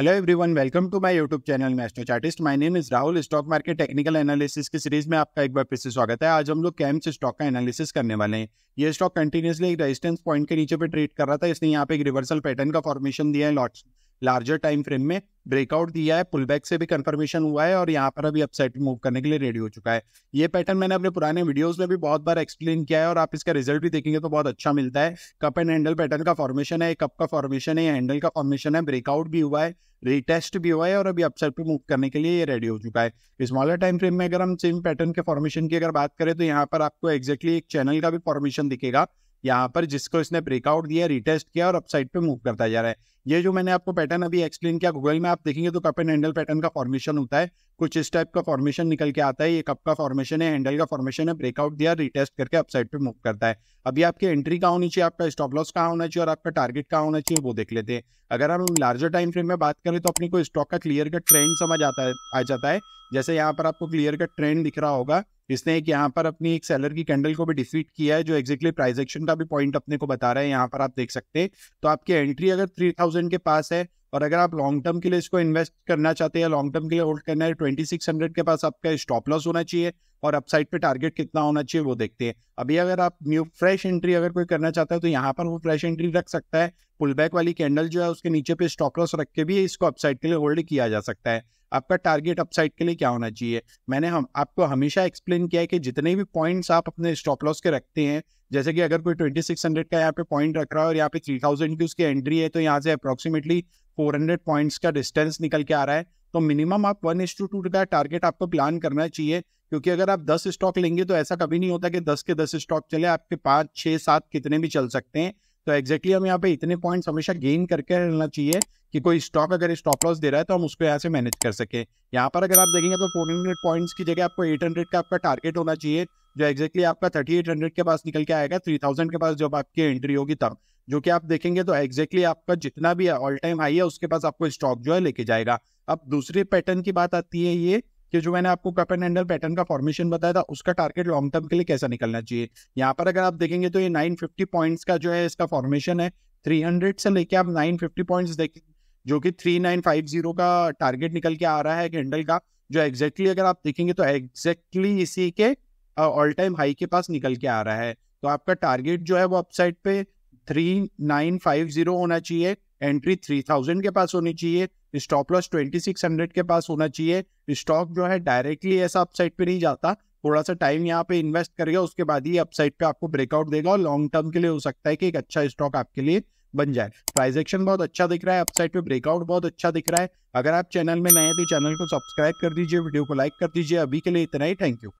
hello everyone welcome to my YouTube channel maestro chartist my name is Rahul stock market technical analysis की series में आपका एक बार फिर से स्वागत है आज हम लोग कैम्स स्टॉक का एनालिसिस करने वाले हैं ये स्टॉक कंटिन्यूसली एक रेजिस्टेंस पॉइंट के नीचे पे ट्रेड कर रहा था इसने यहाँ पे एक रिवर्सल पैटर्न का फॉर्मेशन दिया है लॉट्स लार्जर टाइम फ्रेम में ब्रेकआउट दिया है पुल बैक से भी कंफर्मेशन हुआ है और यहाँ पर अभी अपसाइड मूव करने के लिए रेडी हो चुका है ये पैटर्न मैंने अपने पुराने वीडियोस में भी बहुत बार एक्सप्लेन किया है और आप इसका रिजल्ट भी देखेंगे तो बहुत अच्छा मिलता है कप एंड हैंडल पैटर्न का फॉर्मेशन है कप का फॉर्मेशन है हैंडल का फॉर्मेशन है ब्रेकआउट भी हुआ है रिटेस्ट भी हुआ है और अभी अपसाइड पर मूव करने के लिए ये रेडी हो चुका है स्मॉलर टाइम फ्रेम में अगर हम सेम पैटर्न के फॉर्मेशन की अगर बात करें तो यहाँ पर आपको एक्जैक्टली एक चैनल का भी फॉर्मेशन दिखेगा यहाँ पर जिसको इसने ब्रेकआउट दिया रिटेस्ट किया और अपसाइड पे मूव करता जा रहा है ये जो मैंने आपको पैटर्न अभी एक्सप्लेन किया गूगल में आप देखेंगे तो कप एंड हैंडल पैटर्न का फॉर्मेशन होता है कुछ इस टाइप का फॉर्मेशन निकल के आता है ये कप का फॉर्मेशन है हैंडल का फॉर्मेशन है ब्रेकआउट दिया रिटेस्ट करके अपसाइड पे मूव करता है अभी आपकी एंट्री कहाँ होनी चाहिए आपका स्टॉप लॉस कहाँ होना चाहिए और आपका टारगेट कहाँ होना चाहिए वो देख लेते हैं अगर हम लार्जर टाइम फ्रेम में बात करें तो अपने को स्टॉक का क्लियर कट ट्रेंड समझ आता है आ जाता है जैसे यहाँ पर आपको क्लियर कट ट्रेंड दिख रहा होगा इसने एक यहाँ पर अपनी एक सेलर की कैंडल को भी डिफीट किया है जो एक्जेक्टली प्राइस एक्शन का भी पॉइंट अपने को बता रहा है यहाँ पर आप देख सकते हैं तो आपकी एंट्री अगर थ्री थाउजेंड के पास है और अगर आप लॉन्ग टर्म के लिए इसको इन्वेस्ट करना चाहते हैं लॉन्ग टर्म के लिए होल्ड करना है ट्वेंटी सिक्स हंड्रेड के पास आपका स्टॉप लॉस होना चाहिए और अपसाइड पे टारगेट कितना होना चाहिए वो देखते हैं अभी अगर आप न्यू फ्रेश एंट्री अगर कोई करना चाहता है तो यहाँ पर वो फ्रेश एंट्री रख सकता है पुल बैक वाली कैंडल जो है उसके नीचे पे स्टॉप लॉस रख के भी इसको अपसाइड के लिए होल्ड किया जा सकता है आपका टारगेट अपसाइड के लिए क्या होना चाहिए मैंने हम आपको हमेशा एक्सप्लेन किया है कि जितने भी पॉइंट्स आप अपने स्टॉप लॉस के रखते हैं जैसे कि अगर कोई ट्वेंटी सिक्स हंड्रेड का यहाँ पे पॉइंट रख रहा है और यहाँ पे थ्री थाउजेंड की उसकी एंट्री है तो यहाँ से अप्रोक्सीमेटली हंड्रेड पॉइंट्स का डिस्टेंस निकल के आ रहा है तो मिनिमम आप one is to two two target आपको प्लान करना चाहिए क्योंकि अगर आप दस स्टॉक लेंगे तो ऐसा कभी नहीं होता कि दस के दस स्टॉक चले आपके पाँच छः सात कितने भी चल सकते हैं तो एग्जैक्टली हम यहाँ पे इतने पॉइंट्स हमेशा गेन करके रहना चाहिए कि कोई स्टॉक अगर स्टॉप लॉस दे रहा है तो हम उसको यहाँ से मैनेज कर सके यहाँ पर अगर आप देखेंगे तो फोर हंड्रेड पॉइंट्स की जगह आपको एट हंड्रेड का आपका टारगेट होना चाहिए जो एग्जैक्टली आपका थर्टी एट हंड्रेड के पास निकल के आएगा थ्री थाउजेंड के पास जब आपकी एंट्री होगी तब जो कि आप देखेंगे तो एग्जैक्टली आपका जितना भी ऑल टाइम हाई है उसके पास आपको स्टॉक जो है लेके जाएगा अब दूसरे पैटर्न की बात आती है ये कि जो मैंने आपको कप एंड हैंडल पैटर्न का फॉर्मेशन बताया था उसका टारगेट लॉन्ग टर्म के लिए कैसा निकलना चाहिए यहाँ पर अगर आप देखेंगे तो ये 950 पॉइंट्स का जो है इसका फॉर्मेशन है 300 से लेके आप 950 पॉइंट्स देखें जो कि 3950 का टारगेट निकल के आ रहा है कैंडल का जो एग्जैक्टली अगर आप देखेंगे तो एग्जैक्टली इसी के ऑल टाइम हाई के पास निकल के आ रहा है तो आपका टारगेट जो है वो अपसाइड पे थ्री नाइन फाइव जीरो होना चाहिए एंट्री थ्री थाउजेंड के पास होनी चाहिए stop loss twenty six hundred के पास होना चाहिए स्टॉक जो है डायरेक्टली ऐसा अपसाइड पे नहीं जाता थोड़ा सा टाइम यहाँ पे इन्वेस्ट करेगा उसके बाद ही अपसाइड पे आपको ब्रेकआउट देगा और लॉन्ग टर्म के लिए हो सकता है कि एक अच्छा स्टॉक आपके लिए बन जाए प्राइजेक्शन बहुत अच्छा दिख रहा है अपसाइड पे ब्रेकआउट बहुत अच्छा दिख रहा है अगर आप चैनल में नए हैं तो चैनल को सब्सक्राइब कर दीजिए वीडियो को लाइक कर दीजिए अभी के लिए इतना ही थैंक यू